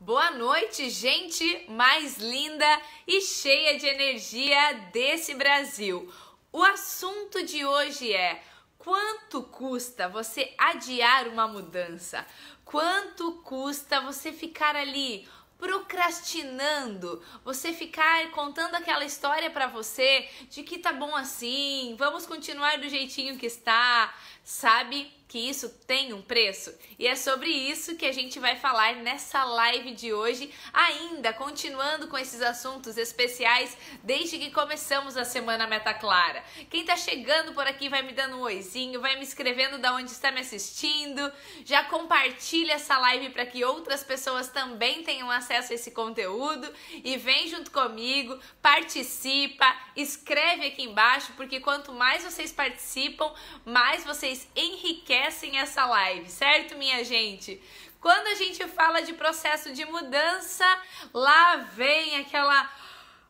Boa noite, gente mais linda e cheia de energia desse Brasil. O assunto de hoje é quanto custa você adiar uma mudança? Quanto custa você ficar ali procrastinando, você ficar contando aquela história para você de que tá bom assim, vamos continuar do jeitinho que está, sabe? que isso tem um preço? E é sobre isso que a gente vai falar nessa live de hoje, ainda continuando com esses assuntos especiais desde que começamos a semana Meta Clara. Quem tá chegando por aqui vai me dando um oizinho, vai me escrevendo da onde está me assistindo, já compartilha essa live para que outras pessoas também tenham acesso a esse conteúdo e vem junto comigo, participa, escreve aqui embaixo, porque quanto mais vocês participam, mais vocês enriquecem enriquecem essa live, certo, minha gente? Quando a gente fala de processo de mudança, lá vem aquela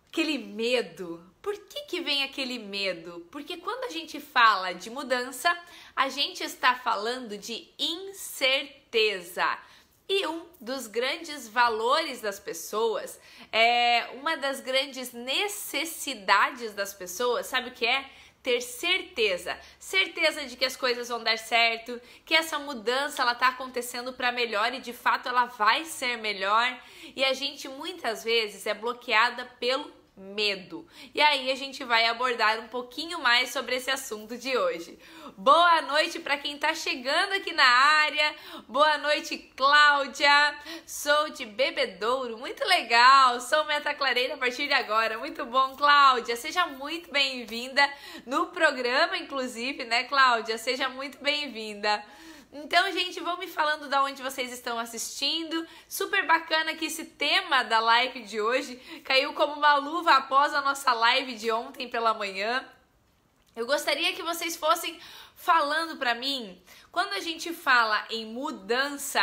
aquele medo. Por que, que vem aquele medo? Porque quando a gente fala de mudança, a gente está falando de incerteza. E um dos grandes valores das pessoas, é uma das grandes necessidades das pessoas, sabe o que é? ter certeza, certeza de que as coisas vão dar certo, que essa mudança ela tá acontecendo para melhor e de fato ela vai ser melhor. E a gente muitas vezes é bloqueada pelo medo. E aí a gente vai abordar um pouquinho mais sobre esse assunto de hoje. Boa noite para quem está chegando aqui na área. Boa noite, Cláudia. Sou de Bebedouro, muito legal. Sou meta clareira a partir de agora. Muito bom, Cláudia. Seja muito bem-vinda no programa, inclusive, né, Cláudia? Seja muito bem-vinda. Então, gente, vão me falando da onde vocês estão assistindo. Super bacana que esse tema da live de hoje caiu como uma luva após a nossa live de ontem pela manhã. Eu gostaria que vocês fossem falando para mim, quando a gente fala em mudança,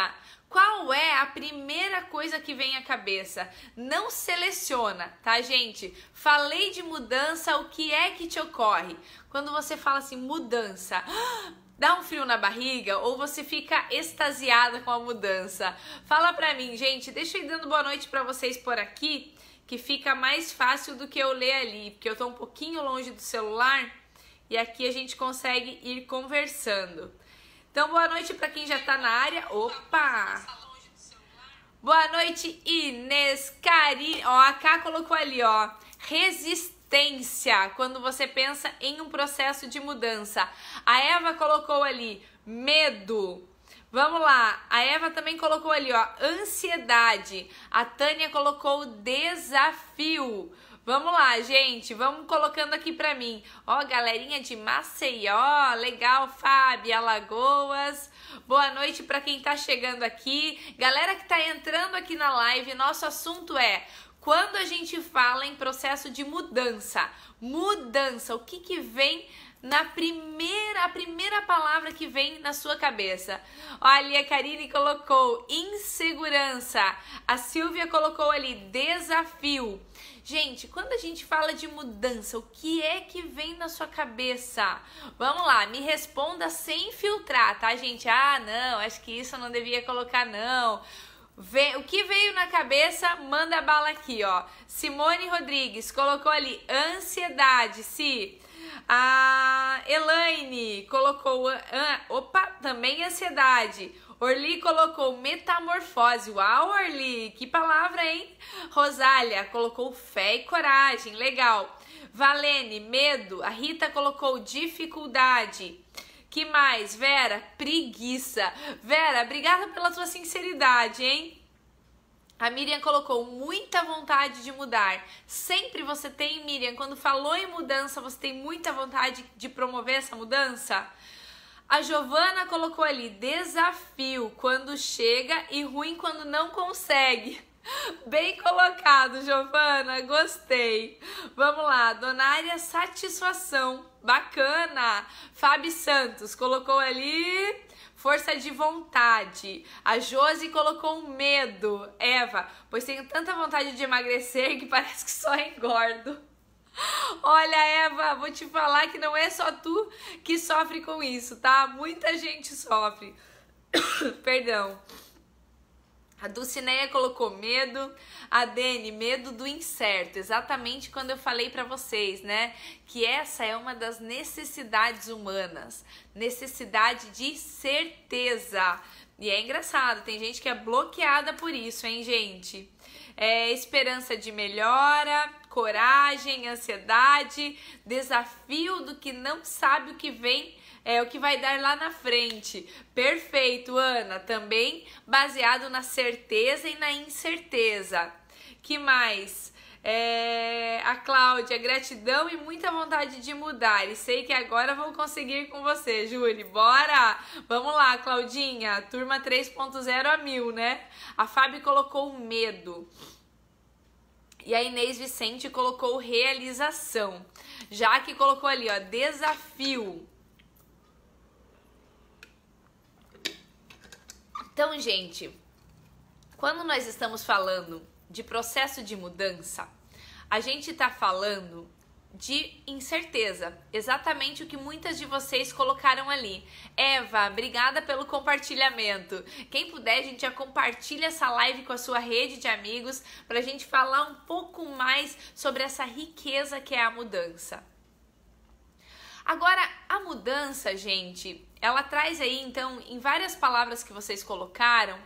qual é a primeira coisa que vem à cabeça? Não seleciona, tá, gente? Falei de mudança, o que é que te ocorre? Quando você fala assim, mudança, ah, Dá um frio na barriga ou você fica extasiada com a mudança? Fala pra mim, gente. Deixa eu ir dando boa noite pra vocês por aqui, que fica mais fácil do que eu ler ali, porque eu tô um pouquinho longe do celular e aqui a gente consegue ir conversando. Então, boa noite pra quem já tá na área. Opa! Boa noite, Inês Cari. Ó, a Ká colocou ali, ó. Resistência resistência quando você pensa em um processo de mudança. A Eva colocou ali medo. Vamos lá, a Eva também colocou ali, ó, ansiedade. A Tânia colocou desafio. Vamos lá, gente, vamos colocando aqui para mim. Ó, galerinha de Maceió, legal, Fábio, Alagoas. Boa noite para quem tá chegando aqui. Galera que tá entrando aqui na live, nosso assunto é quando a gente fala em processo de mudança, mudança, o que, que vem na primeira, a primeira palavra que vem na sua cabeça? Olha, a Karine colocou insegurança, a Silvia colocou ali desafio. Gente, quando a gente fala de mudança, o que é que vem na sua cabeça? Vamos lá, me responda sem filtrar, tá, gente? Ah, não, acho que isso eu não devia colocar, não Vê, o que veio na cabeça, manda bala aqui, ó. Simone Rodrigues colocou ali ansiedade, se. A Elaine colocou. An, opa, também ansiedade. Orli colocou metamorfose. Uau, Orli, que palavra, hein? Rosália colocou fé e coragem. Legal. Valene, medo. A Rita colocou dificuldade. Que mais, Vera? Preguiça. Vera, obrigada pela tua sinceridade, hein? A Miriam colocou muita vontade de mudar. Sempre você tem, Miriam, quando falou em mudança, você tem muita vontade de promover essa mudança? A Giovana colocou ali desafio quando chega e ruim quando não consegue. Bem colocado, Giovana, gostei. Vamos lá, Donária Satisfação, bacana. Fabi Santos colocou ali força de vontade. A Josi colocou medo. Eva, pois tenho tanta vontade de emagrecer que parece que só engordo. Olha, Eva, vou te falar que não é só tu que sofre com isso, tá? Muita gente sofre. Perdão. A Dulcineia colocou medo. A Dene, medo do incerto. Exatamente quando eu falei para vocês, né? Que essa é uma das necessidades humanas. Necessidade de certeza. E é engraçado, tem gente que é bloqueada por isso, hein, gente? É, esperança de melhora, coragem, ansiedade, desafio do que não sabe o que vem é o que vai dar lá na frente. Perfeito, Ana. Também baseado na certeza e na incerteza. Que mais? É, a Cláudia, gratidão e muita vontade de mudar. E sei que agora vou conseguir com você, Júlia. Bora! Vamos lá, Claudinha. Turma 3.0 a mil, né? A Fábio colocou medo. E a Inês Vicente colocou realização. Já que colocou ali, ó, desafio. Então, gente, quando nós estamos falando de processo de mudança, a gente está falando de incerteza, exatamente o que muitas de vocês colocaram ali. Eva, obrigada pelo compartilhamento. Quem puder, a gente já compartilha essa live com a sua rede de amigos para a gente falar um pouco mais sobre essa riqueza que é a mudança. Agora, a mudança, gente, ela traz aí, então, em várias palavras que vocês colocaram,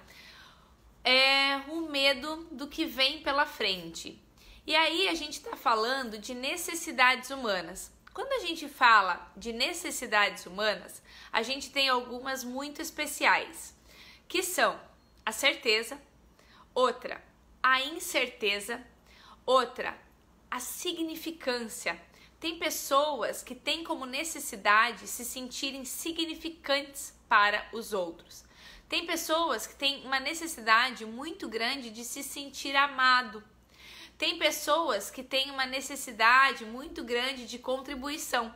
é o medo do que vem pela frente. E aí a gente está falando de necessidades humanas. Quando a gente fala de necessidades humanas, a gente tem algumas muito especiais, que são a certeza, outra, a incerteza, outra, a significância. Tem pessoas que têm como necessidade se sentirem significantes para os outros. Tem pessoas que têm uma necessidade muito grande de se sentir amado. Tem pessoas que têm uma necessidade muito grande de contribuição.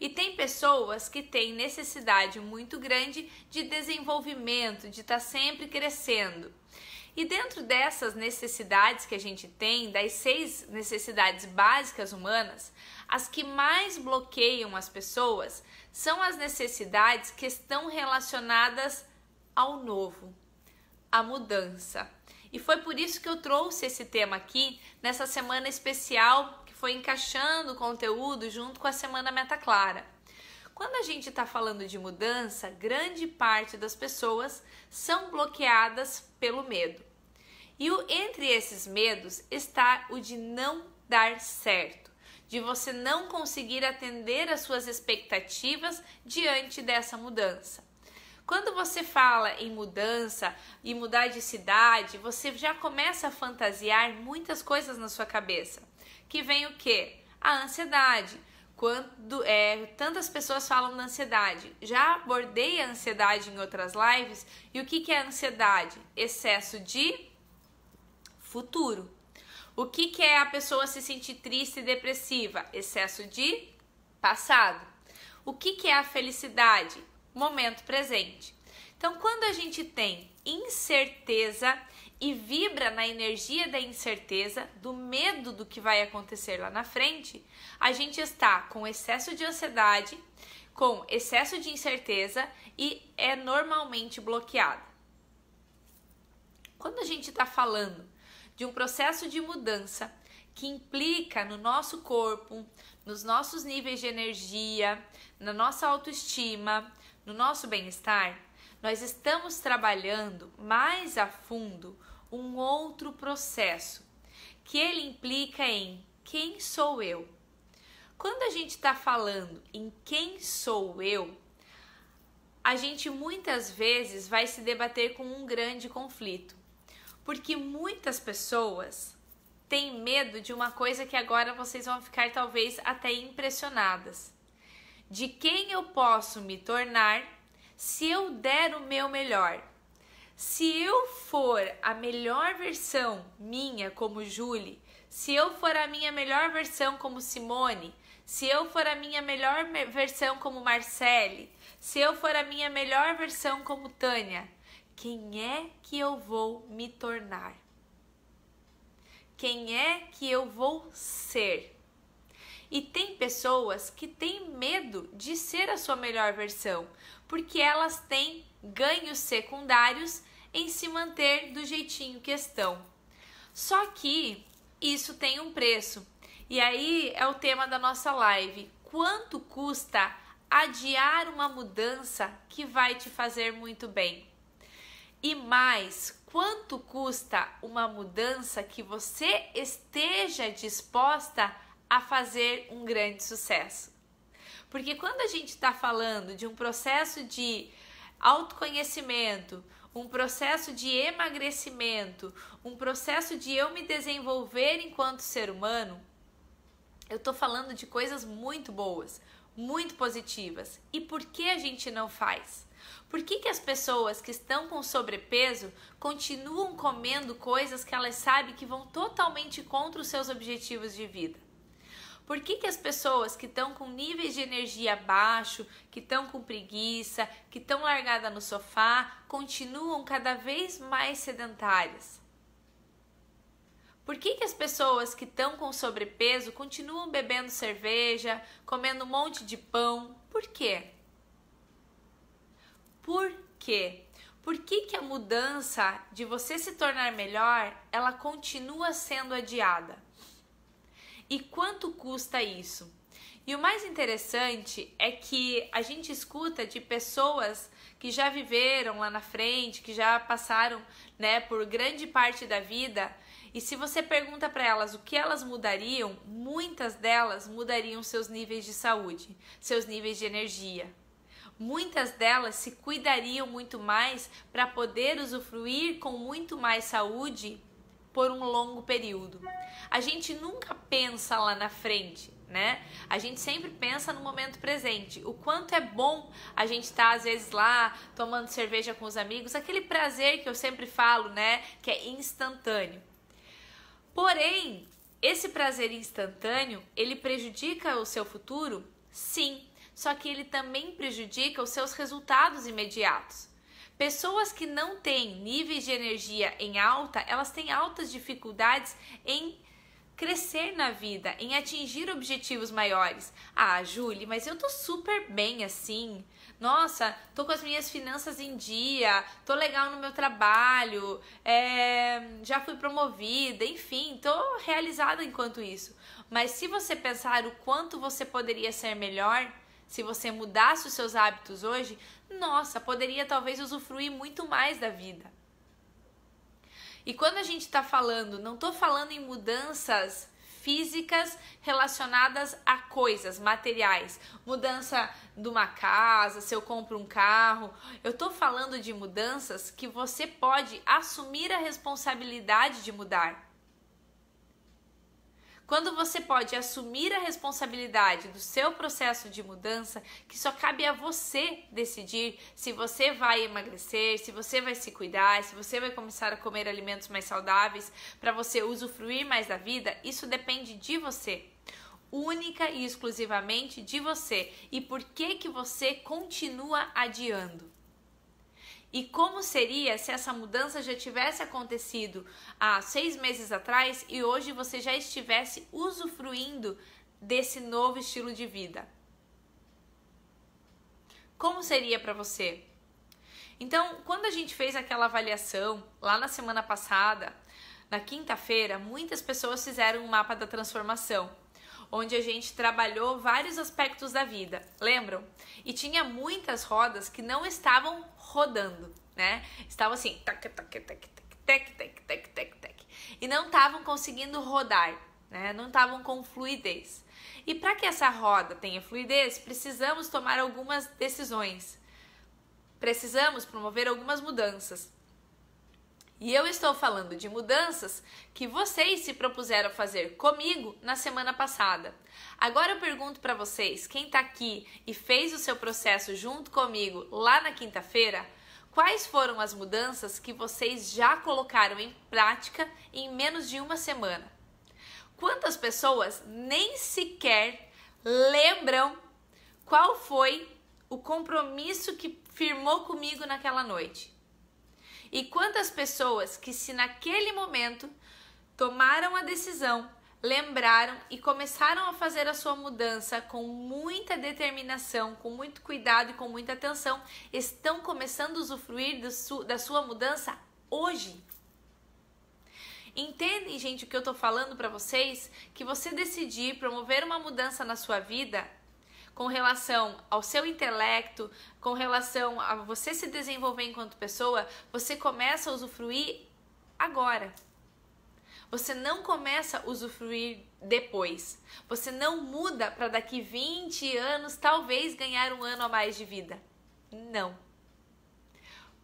E tem pessoas que têm necessidade muito grande de desenvolvimento, de estar tá sempre crescendo. E dentro dessas necessidades que a gente tem, das seis necessidades básicas humanas, as que mais bloqueiam as pessoas são as necessidades que estão relacionadas ao novo, à mudança. E foi por isso que eu trouxe esse tema aqui nessa semana especial que foi encaixando o conteúdo junto com a semana Meta Clara. Quando a gente está falando de mudança, grande parte das pessoas são bloqueadas pelo medo. E o, entre esses medos está o de não dar certo, de você não conseguir atender às suas expectativas diante dessa mudança. Quando você fala em mudança e mudar de cidade, você já começa a fantasiar muitas coisas na sua cabeça. Que vem o quê? A ansiedade, quando é, tantas pessoas falam da ansiedade. Já abordei a ansiedade em outras lives. E o que, que é ansiedade? Excesso de futuro. O que, que é a pessoa se sentir triste e depressiva? Excesso de passado. O que, que é a felicidade? Momento presente. Então, quando a gente tem incerteza, e vibra na energia da incerteza, do medo do que vai acontecer lá na frente, a gente está com excesso de ansiedade, com excesso de incerteza e é normalmente bloqueada. Quando a gente está falando de um processo de mudança que implica no nosso corpo, nos nossos níveis de energia, na nossa autoestima, no nosso bem-estar, nós estamos trabalhando mais a fundo um outro processo, que ele implica em quem sou eu. Quando a gente está falando em quem sou eu, a gente muitas vezes vai se debater com um grande conflito, porque muitas pessoas têm medo de uma coisa que agora vocês vão ficar talvez até impressionadas. De quem eu posso me tornar se eu der o meu melhor? Se eu for a melhor versão minha como Julie, se eu for a minha melhor versão como Simone, se eu for a minha melhor versão como Marcele, se eu for a minha melhor versão como Tânia, quem é que eu vou me tornar? Quem é que eu vou ser? E tem pessoas que têm medo de ser a sua melhor versão, porque elas têm ganhos secundários em se manter do jeitinho que estão. Só que isso tem um preço. E aí é o tema da nossa live. Quanto custa adiar uma mudança que vai te fazer muito bem? E mais, quanto custa uma mudança que você esteja disposta a fazer um grande sucesso? Porque quando a gente está falando de um processo de autoconhecimento, um processo de emagrecimento, um processo de eu me desenvolver enquanto ser humano, eu estou falando de coisas muito boas, muito positivas. E por que a gente não faz? Por que, que as pessoas que estão com sobrepeso continuam comendo coisas que elas sabem que vão totalmente contra os seus objetivos de vida? Por que, que as pessoas que estão com níveis de energia baixo, que estão com preguiça, que estão largadas no sofá, continuam cada vez mais sedentárias? Por que, que as pessoas que estão com sobrepeso continuam bebendo cerveja, comendo um monte de pão? Por quê? Por quê? Por que, que a mudança de você se tornar melhor, ela continua sendo adiada? E quanto custa isso? E o mais interessante é que a gente escuta de pessoas que já viveram lá na frente, que já passaram, né, por grande parte da vida, e se você pergunta para elas o que elas mudariam, muitas delas mudariam seus níveis de saúde, seus níveis de energia. Muitas delas se cuidariam muito mais para poder usufruir com muito mais saúde por um longo período. A gente nunca pensa lá na frente, né? A gente sempre pensa no momento presente. O quanto é bom a gente estar tá, às vezes lá tomando cerveja com os amigos, aquele prazer que eu sempre falo, né, que é instantâneo. Porém, esse prazer instantâneo, ele prejudica o seu futuro? Sim, só que ele também prejudica os seus resultados imediatos. Pessoas que não têm níveis de energia em alta, elas têm altas dificuldades em crescer na vida, em atingir objetivos maiores. Ah, Julie, mas eu tô super bem assim. Nossa, tô com as minhas finanças em dia, tô legal no meu trabalho, é, já fui promovida, enfim, tô realizada enquanto isso. Mas se você pensar o quanto você poderia ser melhor, se você mudasse os seus hábitos hoje, nossa, poderia talvez usufruir muito mais da vida. E quando a gente está falando, não estou falando em mudanças físicas relacionadas a coisas materiais, mudança de uma casa, se eu compro um carro. Eu estou falando de mudanças que você pode assumir a responsabilidade de mudar. Quando você pode assumir a responsabilidade do seu processo de mudança, que só cabe a você decidir se você vai emagrecer, se você vai se cuidar, se você vai começar a comer alimentos mais saudáveis para você usufruir mais da vida, isso depende de você única e exclusivamente de você e por que que você continua adiando. E como seria se essa mudança já tivesse acontecido há seis meses atrás e hoje você já estivesse usufruindo desse novo estilo de vida? Como seria para você? Então, quando a gente fez aquela avaliação lá na semana passada, na quinta-feira, muitas pessoas fizeram um mapa da transformação onde a gente trabalhou vários aspectos da vida, lembram? E tinha muitas rodas que não estavam rodando, né? Estavam assim, tac, tac, tac, tac, tac, tac, tac, tac, tac, e não estavam conseguindo rodar, né? Não estavam com fluidez. E para que essa roda tenha fluidez, precisamos tomar algumas decisões. Precisamos promover algumas mudanças. E eu estou falando de mudanças que vocês se propuseram fazer comigo na semana passada. Agora eu pergunto para vocês, quem está aqui e fez o seu processo junto comigo lá na quinta-feira, quais foram as mudanças que vocês já colocaram em prática em menos de uma semana? Quantas pessoas nem sequer lembram qual foi o compromisso que firmou comigo naquela noite? E quantas pessoas que, se naquele momento tomaram a decisão, lembraram e começaram a fazer a sua mudança com muita determinação, com muito cuidado e com muita atenção, estão começando a usufruir da sua mudança hoje. Entendem, gente, o que eu tô falando para vocês? Que você decidir promover uma mudança na sua vida com relação ao seu intelecto, com relação a você se desenvolver enquanto pessoa, você começa a usufruir agora. Você não começa a usufruir depois. Você não muda para daqui 20 anos talvez ganhar um ano a mais de vida. Não.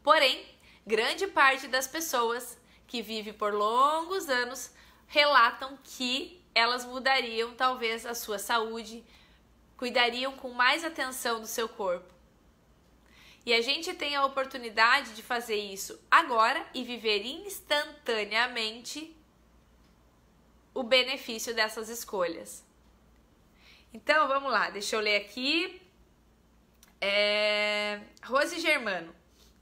Porém, grande parte das pessoas que vivem por longos anos relatam que elas mudariam talvez a sua saúde, cuidariam com mais atenção do seu corpo. E a gente tem a oportunidade de fazer isso agora e viver instantaneamente o benefício dessas escolhas. Então vamos lá, deixa eu ler aqui. É... Rose Germano,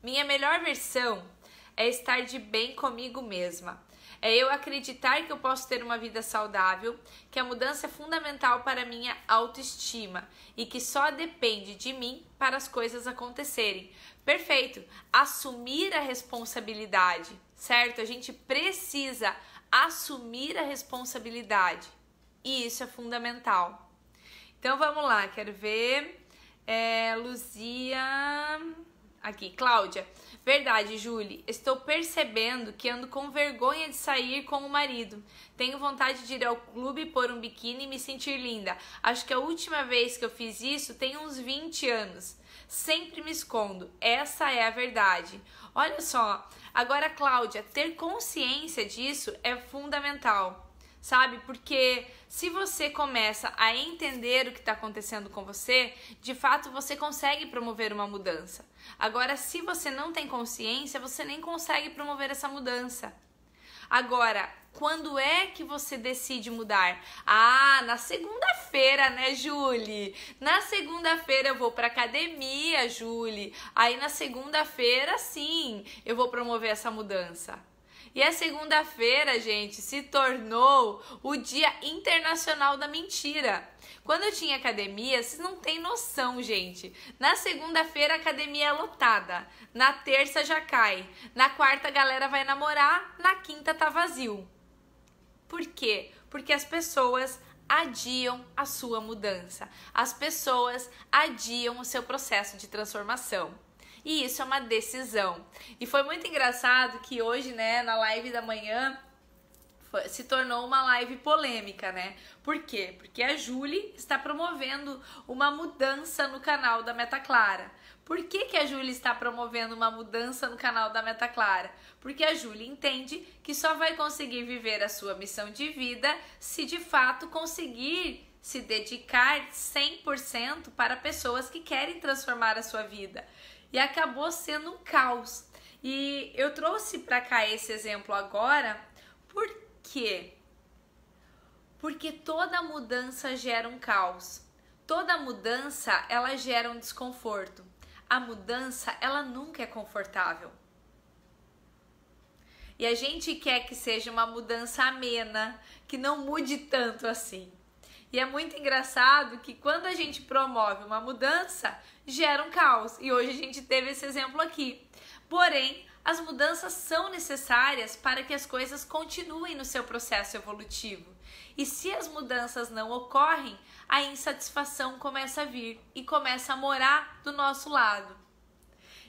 minha melhor versão é estar de bem comigo mesma. É eu acreditar que eu posso ter uma vida saudável, que a mudança é fundamental para a minha autoestima e que só depende de mim para as coisas acontecerem. Perfeito! Assumir a responsabilidade, certo? A gente precisa assumir a responsabilidade e isso é fundamental. Então vamos lá, quero ver. É, Luzia. Aqui, Cláudia. Verdade, Julie. Estou percebendo que ando com vergonha de sair com o marido. Tenho vontade de ir ao clube, pôr um biquíni e me sentir linda. Acho que a última vez que eu fiz isso tem uns 20 anos. Sempre me escondo. Essa é a verdade. Olha só, agora, Cláudia, ter consciência disso é fundamental sabe? Porque se você começa a entender o que está acontecendo com você, de fato você consegue promover uma mudança. Agora, se você não tem consciência, você nem consegue promover essa mudança. Agora, quando é que você decide mudar? Ah, na segunda-feira, né, Julie? Na segunda-feira eu vou para academia, Julie. Aí na segunda-feira, sim, eu vou promover essa mudança. E a segunda-feira, gente, se tornou o Dia Internacional da Mentira. Quando eu tinha academia, vocês não têm noção, gente. Na segunda-feira a academia é lotada, na terça já cai, na quarta a galera vai namorar, na quinta tá vazio. Por quê? Porque as pessoas adiam a sua mudança. As pessoas adiam o seu processo de transformação. E isso é uma decisão. E foi muito engraçado que hoje, né, na live da manhã, se tornou uma live polêmica, né? Por quê? Porque a Julie está promovendo uma mudança no canal da Meta Clara. Por que, que a Julie está promovendo uma mudança no canal da Meta Clara? Porque a Julie entende que só vai conseguir viver a sua missão de vida se de fato conseguir se dedicar 100% para pessoas que querem transformar a sua vida e acabou sendo um caos. E eu trouxe para cá esse exemplo agora, por quê? Porque toda mudança gera um caos. Toda mudança, ela gera um desconforto. A mudança, ela nunca é confortável. E a gente quer que seja uma mudança amena, que não mude tanto assim. E é muito engraçado que quando a gente promove uma mudança, gera um caos. E hoje a gente teve esse exemplo aqui. Porém, as mudanças são necessárias para que as coisas continuem no seu processo evolutivo. E se as mudanças não ocorrem, a insatisfação começa a vir e começa a morar do nosso lado.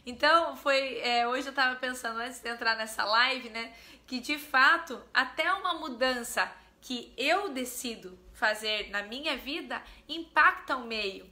Então, foi é, hoje eu estava pensando antes de entrar nessa live, né, que de fato até uma mudança que eu decido fazer na minha vida impacta o meio.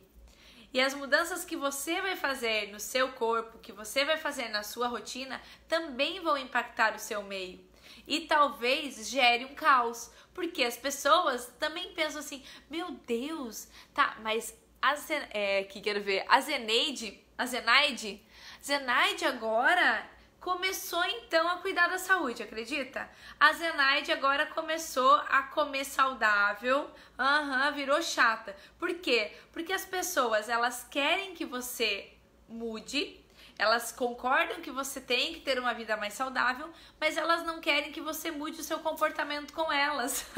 E as mudanças que você vai fazer no seu corpo, que você vai fazer na sua rotina, também vão impactar o seu meio. E talvez gere um caos, porque as pessoas também pensam assim: meu Deus, tá, mas a Zen, é, que quero ver, a Zeneide, a Zenaide, Zenaide agora começou então a cuidar da saúde, acredita? A Zenaide agora começou a comer saudável, uhum, virou chata. Por quê? Porque as pessoas elas querem que você mude, elas concordam que você tem que ter uma vida mais saudável, mas elas não querem que você mude o seu comportamento com elas.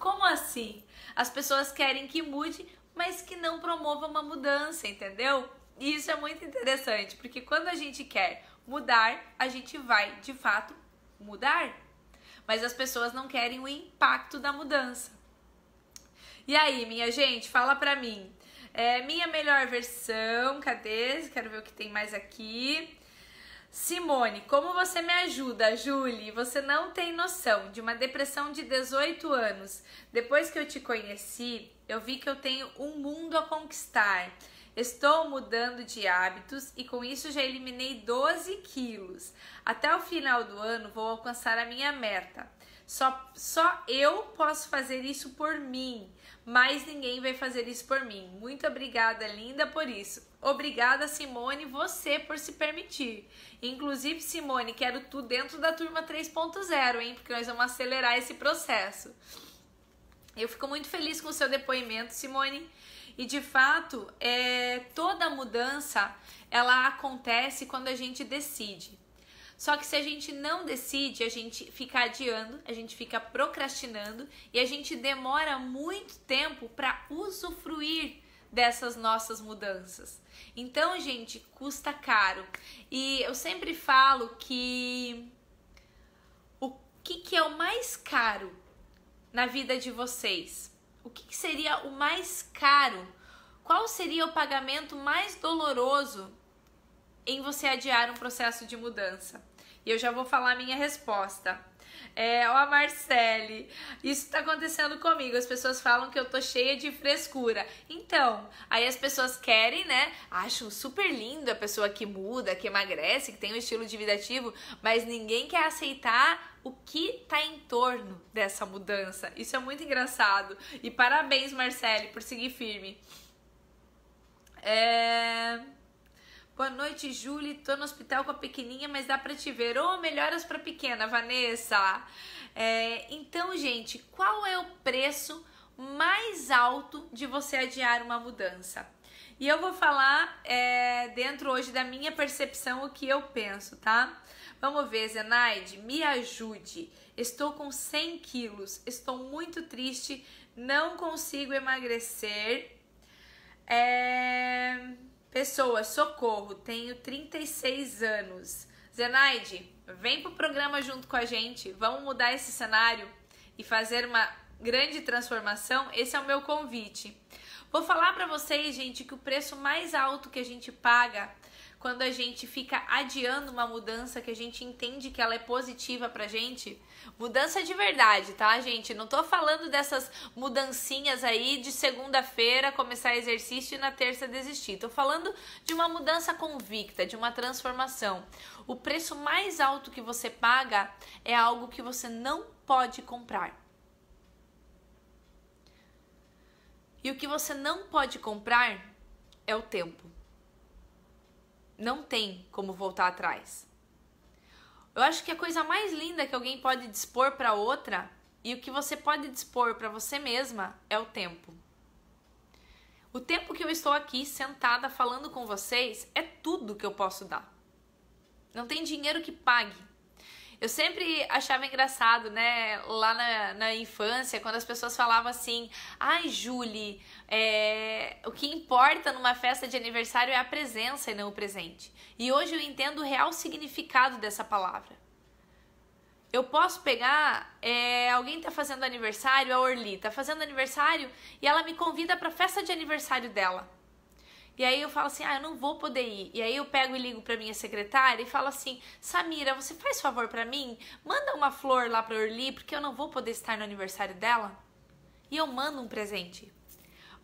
Como assim? As pessoas querem que mude, mas que não promova uma mudança, entendeu? E isso é muito interessante, porque quando a gente quer mudar, a gente vai de fato mudar. Mas as pessoas não querem o impacto da mudança. E aí, minha gente, fala pra mim. É, minha melhor versão, cadê? Quero ver o que tem mais aqui. Simone, como você me ajuda, Julie? Você não tem noção de uma depressão de 18 anos. Depois que eu te conheci, eu vi que eu tenho um mundo a conquistar. Estou mudando de hábitos e com isso já eliminei 12 quilos. Até o final do ano vou alcançar a minha meta. Só, só eu posso fazer isso por mim, mas ninguém vai fazer isso por mim. Muito obrigada, linda, por isso. Obrigada, Simone, você por se permitir. Inclusive, Simone, quero tu dentro da turma 3.0, hein? Porque nós vamos acelerar esse processo. Eu fico muito feliz com o seu depoimento, Simone. E de fato, é, toda mudança ela acontece quando a gente decide. Só que se a gente não decide, a gente fica adiando, a gente fica procrastinando e a gente demora muito tempo para usufruir dessas nossas mudanças. Então, gente, custa caro. E eu sempre falo que o que, que é o mais caro na vida de vocês? O que seria o mais caro? Qual seria o pagamento mais doloroso em você adiar um processo de mudança? E eu já vou falar a minha resposta. É, ó, Marcele, isso tá acontecendo comigo. As pessoas falam que eu tô cheia de frescura. Então, aí as pessoas querem, né? Acham super lindo a pessoa que muda, que emagrece, que tem um estilo de vida ativo, mas ninguém quer aceitar o que está em torno dessa mudança. Isso é muito engraçado. E parabéns, Marcele, por seguir firme. É... Boa noite, Julie. Tô no hospital com a pequenininha, mas dá para te ver. Ou oh, melhoras para pequena, Vanessa. É... Então, gente, qual é o preço mais alto de você adiar uma mudança? E eu vou falar é, dentro hoje da minha percepção o que eu penso, tá? Vamos ver, Zenaide, me ajude. Estou com 100 quilos, estou muito triste, não consigo emagrecer. É... Pessoa, socorro, tenho 36 anos. Zenaide, vem pro programa junto com a gente. Vamos mudar esse cenário e fazer uma grande transformação. Esse é o meu convite. Vou falar para vocês, gente, que o preço mais alto que a gente paga quando a gente fica adiando uma mudança que a gente entende que ela é positiva pra gente. Mudança de verdade, tá, gente? Não tô falando dessas mudancinhas aí de segunda-feira começar exercício e na terça desistir. Tô falando de uma mudança convicta, de uma transformação. O preço mais alto que você paga é algo que você não pode comprar. E o que você não pode comprar é o tempo não tem como voltar atrás. Eu acho que a coisa mais linda que alguém pode dispor para outra e o que você pode dispor para você mesma é o tempo. O tempo que eu estou aqui sentada falando com vocês é tudo que eu posso dar. Não tem dinheiro que pague eu sempre achava engraçado, né, lá na, na infância, quando as pessoas falavam assim: ai, Julie, é, o que importa numa festa de aniversário é a presença e não o presente. E hoje eu entendo o real significado dessa palavra. Eu posso pegar, é, alguém tá fazendo aniversário, a Orly tá fazendo aniversário e ela me convida para festa de aniversário dela. E aí eu falo assim, ah, eu não vou poder ir. E aí eu pego e ligo para minha secretária e falo assim, Samira, você faz favor para mim? Manda uma flor lá para Orly, porque eu não vou poder estar no aniversário dela. E eu mando um presente.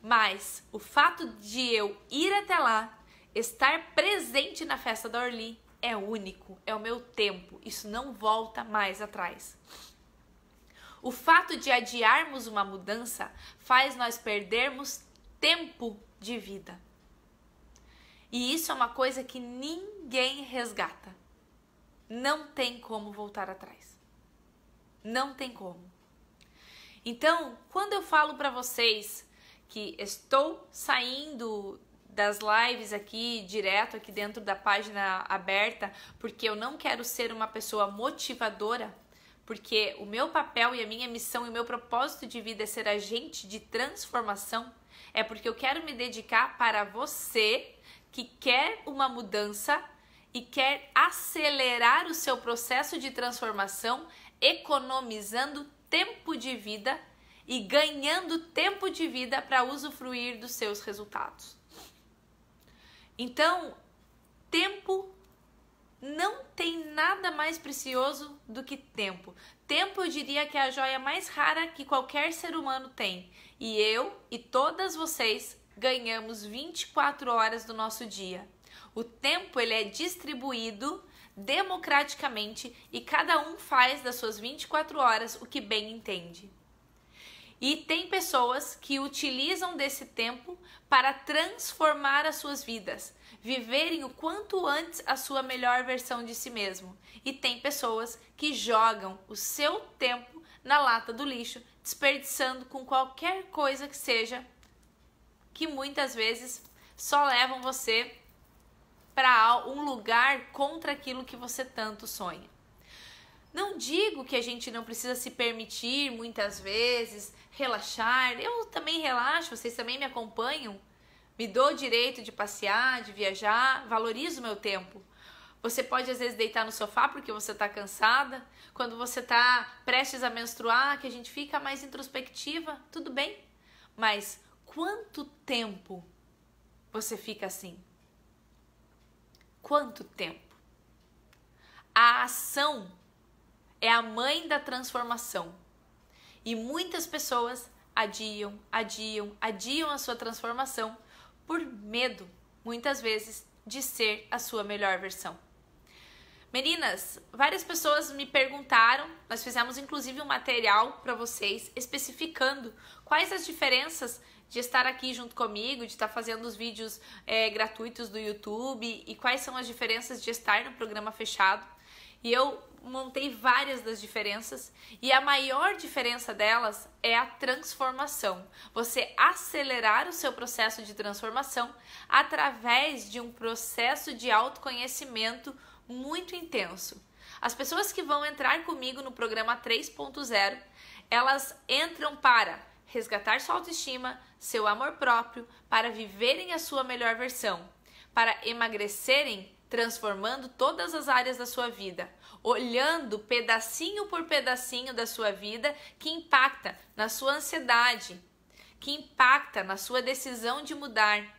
Mas o fato de eu ir até lá, estar presente na festa da Orly, é único, é o meu tempo. Isso não volta mais atrás. O fato de adiarmos uma mudança faz nós perdermos tempo de vida. E isso é uma coisa que ninguém resgata. Não tem como voltar atrás. Não tem como. Então, quando eu falo para vocês que estou saindo das lives aqui direto aqui dentro da página aberta, porque eu não quero ser uma pessoa motivadora, porque o meu papel e a minha missão e o meu propósito de vida é ser agente de transformação, é porque eu quero me dedicar para você que quer uma mudança e quer acelerar o seu processo de transformação, economizando tempo de vida e ganhando tempo de vida para usufruir dos seus resultados. Então, tempo não tem nada mais precioso do que tempo. Tempo eu diria que é a joia mais rara que qualquer ser humano tem. E eu e todas vocês ganhamos 24 horas do nosso dia. O tempo ele é distribuído democraticamente e cada um faz das suas 24 horas o que bem entende. E tem pessoas que utilizam desse tempo para transformar as suas vidas, viverem o quanto antes a sua melhor versão de si mesmo. E tem pessoas que jogam o seu tempo na lata do lixo, desperdiçando com qualquer coisa que seja que muitas vezes só levam você para um lugar contra aquilo que você tanto sonha. Não digo que a gente não precisa se permitir muitas vezes relaxar. Eu também relaxo, vocês também me acompanham. Me dou o direito de passear, de viajar, valorizo o meu tempo. Você pode às vezes deitar no sofá porque você está cansada. Quando você está prestes a menstruar, que a gente fica mais introspectiva, tudo bem. Mas Quanto tempo você fica assim? Quanto tempo? A ação é a mãe da transformação. E muitas pessoas adiam, adiam, adiam a sua transformação por medo, muitas vezes, de ser a sua melhor versão. Meninas, várias pessoas me perguntaram, nós fizemos inclusive um material para vocês especificando quais as diferenças de estar aqui junto comigo, de estar fazendo os vídeos é, gratuitos do YouTube e quais são as diferenças de estar no programa fechado. E eu montei várias das diferenças e a maior diferença delas é a transformação. Você acelerar o seu processo de transformação através de um processo de autoconhecimento muito intenso. As pessoas que vão entrar comigo no programa 3.0, elas entram para resgatar sua autoestima, seu amor próprio, para viverem a sua melhor versão, para emagrecerem, transformando todas as áreas da sua vida, olhando pedacinho por pedacinho da sua vida que impacta na sua ansiedade, que impacta na sua decisão de mudar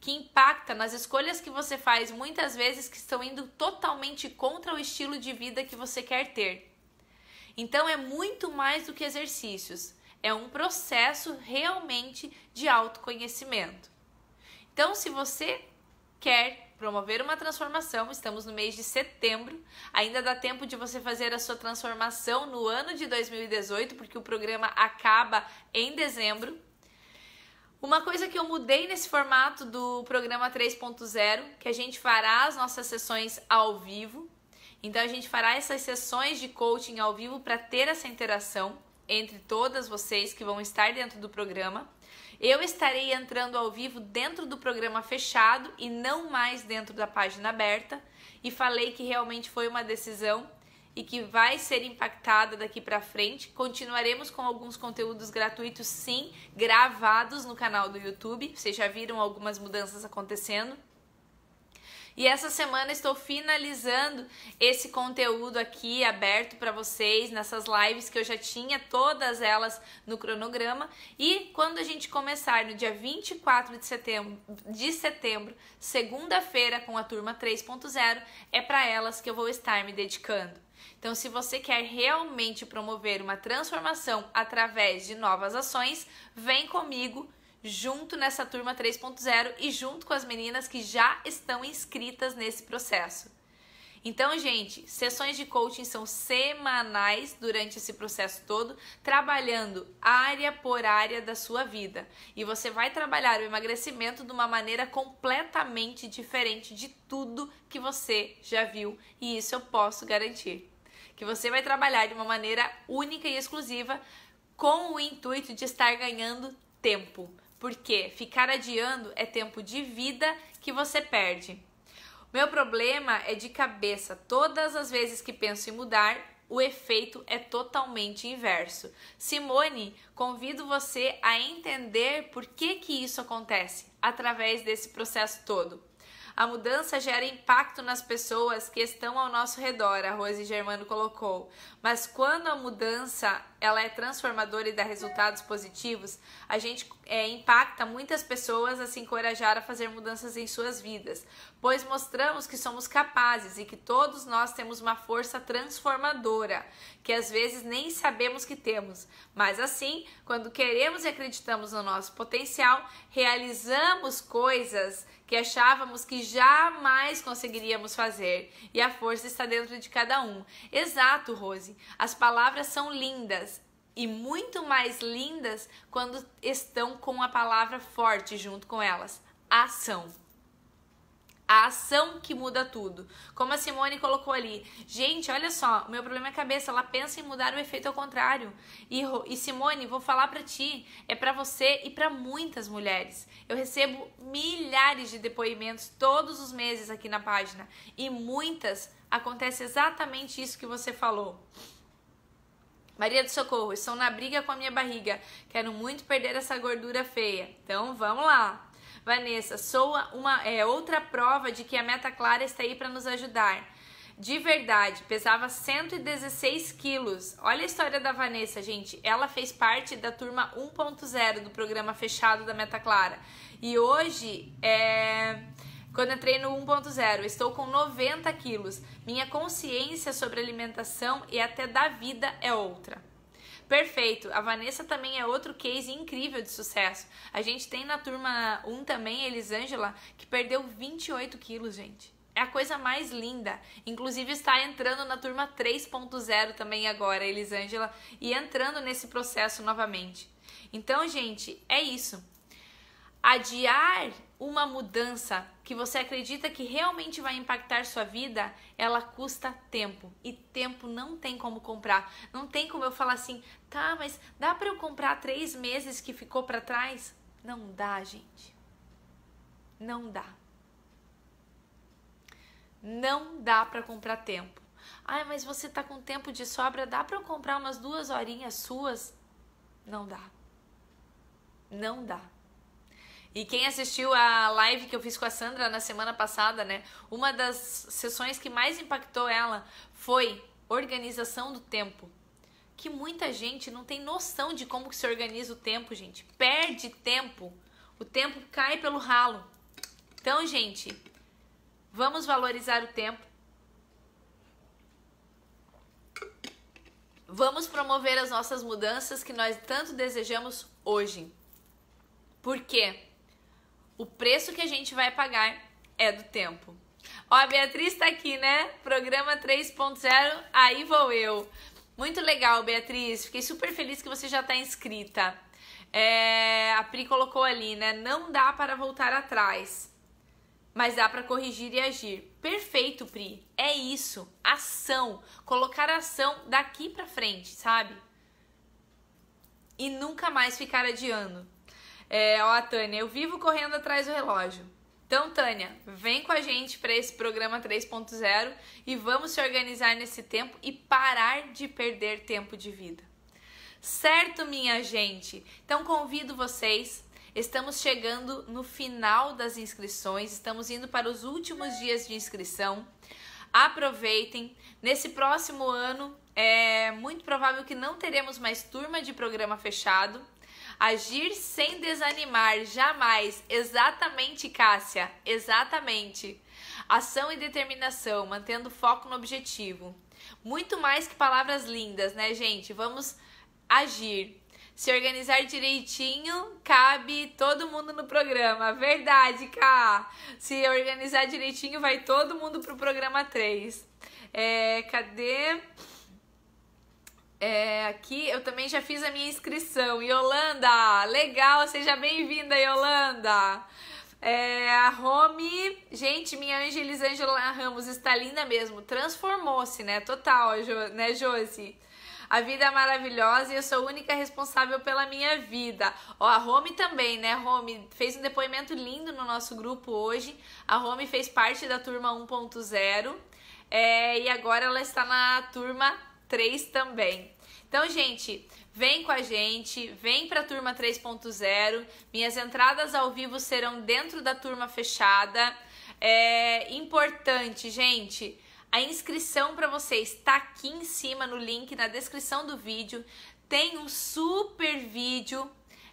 que impacta nas escolhas que você faz, muitas vezes que estão indo totalmente contra o estilo de vida que você quer ter. Então é muito mais do que exercícios. É um processo realmente de autoconhecimento. Então, se você quer promover uma transformação, estamos no mês de setembro, ainda dá tempo de você fazer a sua transformação no ano de 2018, porque o programa acaba em dezembro. Uma coisa que eu mudei nesse formato do programa 3.0, que a gente fará as nossas sessões ao vivo. Então a gente fará essas sessões de coaching ao vivo para ter essa interação entre todas vocês que vão estar dentro do programa. Eu estarei entrando ao vivo dentro do programa fechado e não mais dentro da página aberta. E falei que realmente foi uma decisão e que vai ser impactada daqui para frente. Continuaremos com alguns conteúdos gratuitos, sim, gravados no canal do YouTube. Vocês já viram algumas mudanças acontecendo. E essa semana estou finalizando esse conteúdo aqui aberto para vocês nessas lives que eu já tinha todas elas no cronograma. E quando a gente começar no dia 24 de setembro, de setembro, segunda-feira com a turma 3.0, é para elas que eu vou estar me dedicando. Então, se você quer realmente promover uma transformação através de novas ações, vem comigo junto nessa turma 3.0 e junto com as meninas que já estão inscritas nesse processo. Então, gente, sessões de coaching são semanais durante esse processo todo, trabalhando área por área da sua vida. E você vai trabalhar o emagrecimento de uma maneira completamente diferente de tudo que você já viu, e isso eu posso garantir. Que você vai trabalhar de uma maneira única e exclusiva com o intuito de estar ganhando tempo, porque ficar adiando é tempo de vida que você perde. Meu problema é de cabeça. Todas as vezes que penso em mudar, o efeito é totalmente inverso. Simone, convido você a entender por que que isso acontece através desse processo todo. A mudança gera impacto nas pessoas que estão ao nosso redor, a Rose Germano colocou. Mas quando a mudança ela é transformadora e dá resultados positivos, a gente é, impacta muitas pessoas a se encorajar a fazer mudanças em suas vidas, pois mostramos que somos capazes e que todos nós temos uma força transformadora, que às vezes nem sabemos que temos, mas assim, quando queremos e acreditamos no nosso potencial, realizamos coisas que achávamos que jamais conseguiríamos fazer, e a força está dentro de cada um. Exato, Rose. As palavras são lindas e muito mais lindas quando estão com a palavra forte junto com elas. Ação. A ação que muda tudo. Como a Simone colocou ali, gente, olha só, o meu problema é a cabeça. Ela pensa em mudar o efeito ao contrário. E, e Simone, vou falar para ti, é para você e para muitas mulheres. Eu recebo milhares de depoimentos todos os meses aqui na página e muitas acontece exatamente isso que você falou. Maria do Socorro, estou na briga com a minha barriga. Quero muito perder essa gordura feia. Então vamos lá. Vanessa, sou uma é outra prova de que a meta clara está aí para nos ajudar. De verdade, pesava 116 quilos. Olha a história da Vanessa, gente. Ela fez parte da turma 1.0 do programa fechado da Meta Clara. E hoje é. Quando entrei no 1.0, estou com 90 quilos. Minha consciência sobre alimentação e até da vida é outra. Perfeito. A Vanessa também é outro case incrível de sucesso. A gente tem na turma 1 também a Elisângela, que perdeu 28 quilos, gente. É a coisa mais linda. Inclusive está entrando na turma 3.0 também agora, Elisângela, e entrando nesse processo novamente. Então, gente, é isso. Adiar uma mudança que você acredita que realmente vai impactar sua vida, ela custa tempo. E tempo não tem como comprar. Não tem como eu falar assim, tá, mas dá para eu comprar três meses que ficou para trás? Não dá, gente. Não dá. Não dá para comprar tempo. Ai, mas você tá com tempo de sobra, dá para eu comprar umas duas horinhas suas? Não dá. Não dá. E quem assistiu a live que eu fiz com a Sandra na semana passada, né? Uma das sessões que mais impactou ela foi organização do tempo. Que muita gente não tem noção de como que se organiza o tempo, gente. Perde tempo. O tempo cai pelo ralo. Então, gente, vamos valorizar o tempo. Vamos promover as nossas mudanças que nós tanto desejamos hoje. Por quê? O preço que a gente vai pagar é do tempo. Ó, a Beatriz tá aqui, né? Programa 3.0, aí vou eu. Muito legal, Beatriz. Fiquei super feliz que você já tá inscrita. É, a Pri colocou ali, né? Não dá para voltar atrás, mas dá para corrigir e agir. Perfeito, Pri. É isso. Ação. Colocar ação daqui para frente, sabe? E nunca mais ficar adiando. É, ó, Tânia, eu vivo correndo atrás do relógio. Então, Tânia, vem com a gente para esse programa 3.0 e vamos se organizar nesse tempo e parar de perder tempo de vida. Certo, minha gente? Então, convido vocês Estamos chegando no final das inscrições, estamos indo para os últimos dias de inscrição. Aproveitem. Nesse próximo ano é muito provável que não teremos mais turma de programa fechado. Agir sem desanimar, jamais. Exatamente, Cássia, exatamente. Ação e determinação, mantendo foco no objetivo. Muito mais que palavras lindas, né, gente? Vamos agir. Se organizar direitinho, cabe todo mundo no programa. Verdade, Ká. Se organizar direitinho, vai todo mundo pro programa 3. É, cadê? É, aqui eu também já fiz a minha inscrição. Yolanda, legal, seja bem-vinda, Yolanda. É, a Romy, gente, minha Anja Elisângela Ramos está linda mesmo. Transformou-se, né? Total, né, Josi? A vida é maravilhosa e eu sou a única responsável pela minha vida. Ó, a Romy também, né? Romy fez um depoimento lindo no nosso grupo hoje. A Romy fez parte da turma 1.0 é, e agora ela está na turma 3 também. Então, gente, vem com a gente, vem para a turma 3.0. Minhas entradas ao vivo serão dentro da turma fechada. É importante, gente. A inscrição para vocês está aqui em cima no link na descrição do vídeo. Tem um super vídeo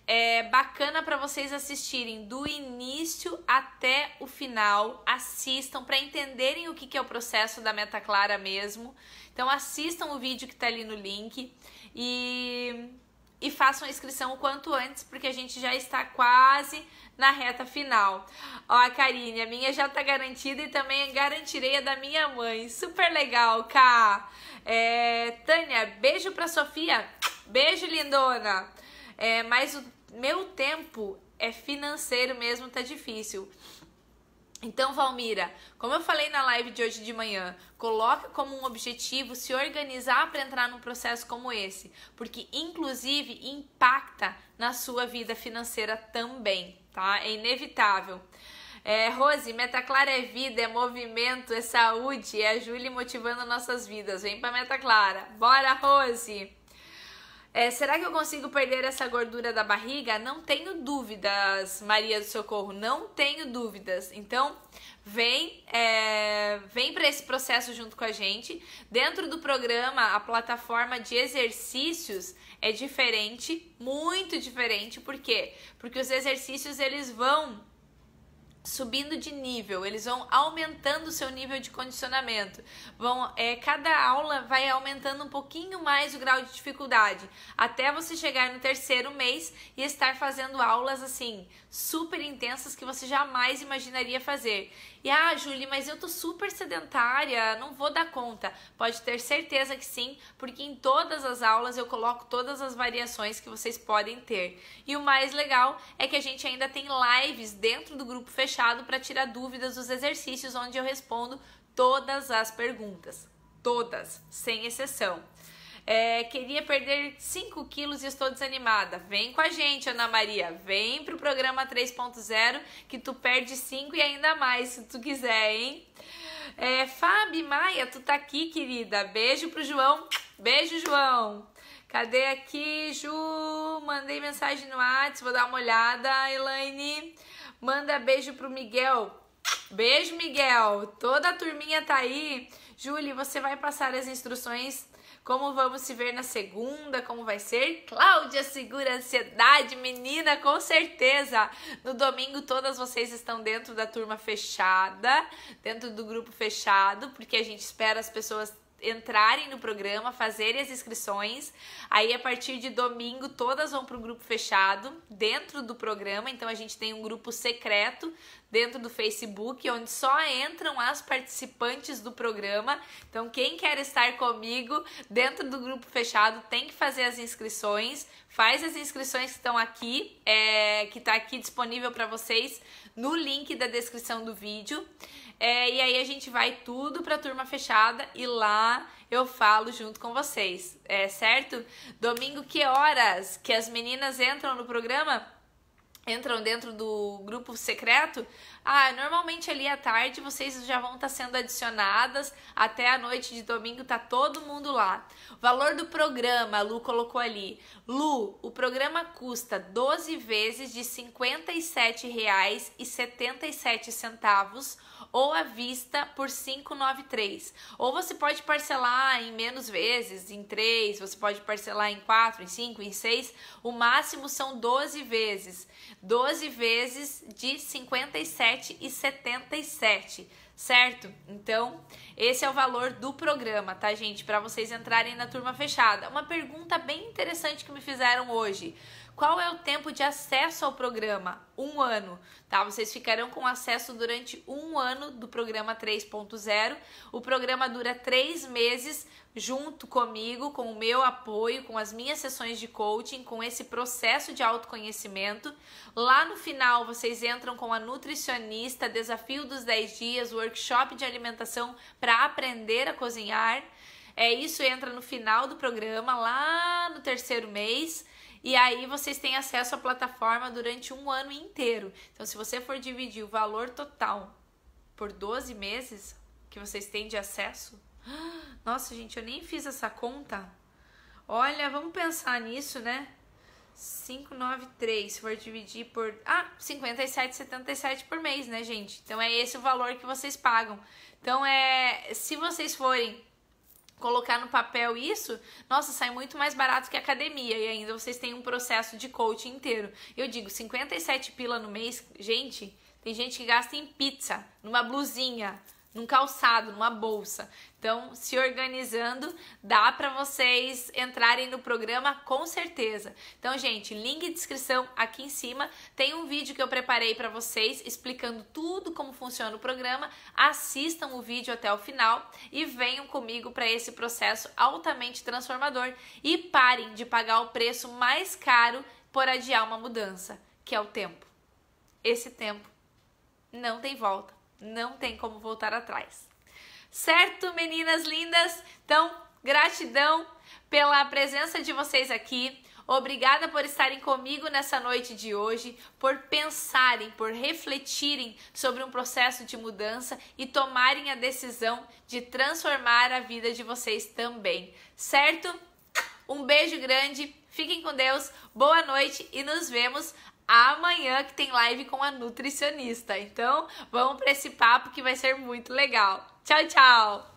é, bacana para vocês assistirem do início até o final. Assistam para entenderem o que, que é o processo da Meta Clara mesmo. Então assistam o vídeo que está ali no link e, e façam a inscrição o quanto antes, porque a gente já está quase na reta final. Ó, Karine, a minha já está garantida e também garantirei a da minha mãe. Super legal, Ká. É, Tânia, beijo pra Sofia. Beijo, lindona. É, mas o meu tempo é financeiro mesmo, tá difícil. Então, Valmira, como eu falei na live de hoje de manhã, coloca como um objetivo se organizar para entrar num processo como esse, porque inclusive impacta na sua vida financeira também, tá? É inevitável. É, Rose, clara é vida, é movimento, é saúde, é a Julie motivando nossas vidas. Vem para meta clara, Bora, Rose! É, será que eu consigo perder essa gordura da barriga? Não tenho dúvidas, Maria do Socorro, não tenho dúvidas. Então, vem, é, vem para esse processo junto com a gente. Dentro do programa, a plataforma de exercícios é diferente, muito diferente. Por quê? Porque os exercícios eles vão subindo de nível, eles vão aumentando o seu nível de condicionamento. Vão, é, cada aula vai aumentando um pouquinho mais o grau de dificuldade, até você chegar no terceiro mês e estar fazendo aulas assim, super intensas que você jamais imaginaria fazer. E ah, Julie, mas eu tô super sedentária, não vou dar conta. Pode ter certeza que sim, porque em todas as aulas eu coloco todas as variações que vocês podem ter. E o mais legal é que a gente ainda tem lives dentro do grupo fechado para tirar dúvidas dos exercícios onde eu respondo todas as perguntas, todas, sem exceção. É, queria perder 5 quilos e estou desanimada. Vem com a gente, Ana Maria. Vem pro programa 3.0 que tu perde 5 e ainda mais se tu quiser, hein? É, Fabi Maia, tu tá aqui, querida. Beijo pro João. Beijo, João. Cadê aqui, Ju? Mandei mensagem no WhatsApp, vou dar uma olhada. Elaine, manda beijo pro Miguel. Beijo, Miguel. Toda a turminha tá aí. Julie, você vai passar as instruções como vamos se ver na segunda? Como vai ser? Cláudia segura a ansiedade, menina, com certeza. No domingo todas vocês estão dentro da turma fechada, dentro do grupo fechado, porque a gente espera as pessoas entrarem no programa, fazerem as inscrições. Aí a partir de domingo todas vão para o grupo fechado dentro do programa. Então a gente tem um grupo secreto dentro do Facebook onde só entram as participantes do programa. Então quem quer estar comigo dentro do grupo fechado tem que fazer as inscrições. Faz as inscrições que estão aqui, é, que está aqui disponível para vocês no link da descrição do vídeo. É, e aí a gente vai tudo pra turma fechada e lá eu falo junto com vocês, é certo? Domingo, que horas que as meninas entram no programa? entram dentro do grupo secreto, ah, normalmente ali à tarde vocês já vão estar tá sendo adicionadas, até a noite de domingo tá todo mundo lá. valor do programa, a Lu colocou ali. Lu, o programa custa 12 vezes de R$ 57,77 ou à vista por 593. Ou você pode parcelar em menos vezes, em 3, você pode parcelar em 4, em 5, em 6. O máximo são 12 vezes. 12 vezes de 57 e 77 certo? Então, esse é o valor do programa, tá, gente? Para vocês entrarem na turma fechada. Uma pergunta bem interessante que me fizeram hoje. Qual é o tempo de acesso ao programa? Um ano, tá? Vocês ficarão com acesso durante um ano do programa 3.0. O programa dura três meses, junto comigo, com o meu apoio, com as minhas sessões de coaching, com esse processo de autoconhecimento. Lá no final, vocês entram com a nutricionista, desafio dos 10 dias, workshop de alimentação para aprender a cozinhar. É isso entra no final do programa, lá no terceiro mês. E aí vocês têm acesso à plataforma durante um ano inteiro. Então, se você for dividir o valor total por 12 meses que vocês têm de acesso, nossa, gente, eu nem fiz essa conta. Olha, vamos pensar nisso, né? 593, se for dividir por. Ah, 57,77 por mês, né, gente? Então é esse o valor que vocês pagam. Então é. Se vocês forem colocar no papel isso, nossa, sai muito mais barato que academia e ainda vocês têm um processo de coaching inteiro. Eu digo, 57 pila no mês, gente, tem gente que gasta em pizza, numa blusinha, num calçado, numa bolsa. Então, se organizando, dá para vocês entrarem no programa com certeza. Então, gente, link de descrição aqui em cima. Tem um vídeo que eu preparei para vocês explicando tudo como funciona o programa. Assistam o vídeo até o final e venham comigo para esse processo altamente transformador e parem de pagar o preço mais caro por adiar uma mudança, que é o tempo. Esse tempo não tem volta não tem como voltar atrás. Certo, meninas lindas? Então, gratidão pela presença de vocês aqui. Obrigada por estarem comigo nessa noite de hoje, por pensarem, por refletirem sobre um processo de mudança e tomarem a decisão de transformar a vida de vocês também, certo? Um beijo grande, fiquem com Deus, boa noite e nos vemos amanhã que tem live com a nutricionista. Então, vamos para esse papo que vai ser muito legal. Tchau, tchau!